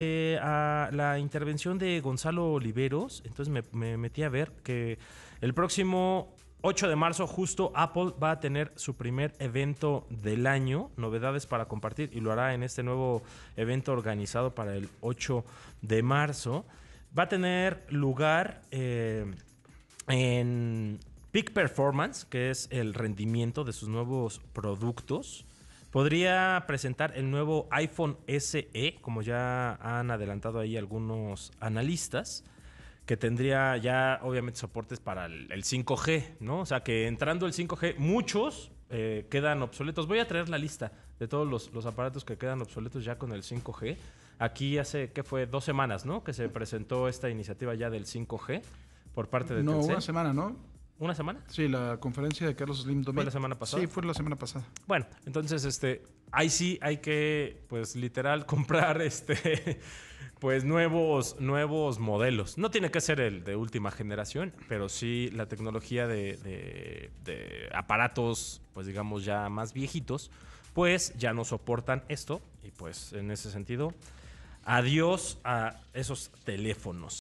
Eh, a la intervención de Gonzalo Oliveros, entonces me, metí a ver que el próximo 8 de marzo justo Apple va a tener su primer evento del año, novedades para compartir y lo hará en este nuevo evento organizado para el 8 de marzo. Va a tener lugar eh, en Peak Performance, que es el rendimiento de sus nuevos productos podría presentar el nuevo iPhone SE, como ya han adelantado ahí algunos analistas, que tendría ya obviamente soportes para el, 5G, ¿no? O sea que entrando el 5G, muchos eh, quedan obsoletos. Voy a traer la lista de todos los, aparatos que quedan obsoletos ya con el 5G. Aquí hace, ¿qué fue? Dos semanas, ¿no? Que se presentó esta iniciativa ya del 5G por parte de... No, una semana, ¿no? ¿Una semana? Sí, la conferencia de Carlos Slim ¿Fue la semana pasada? Sí, fue la semana pasada. Bueno, entonces, este, ahí sí hay que, pues, literal, comprar este. pues nuevos, nuevos modelos. No tiene que ser el de última generación, pero sí la tecnología de, de, aparatos, pues digamos ya más viejitos, pues ya no soportan esto. Y pues en ese sentido, adiós a esos teléfonos.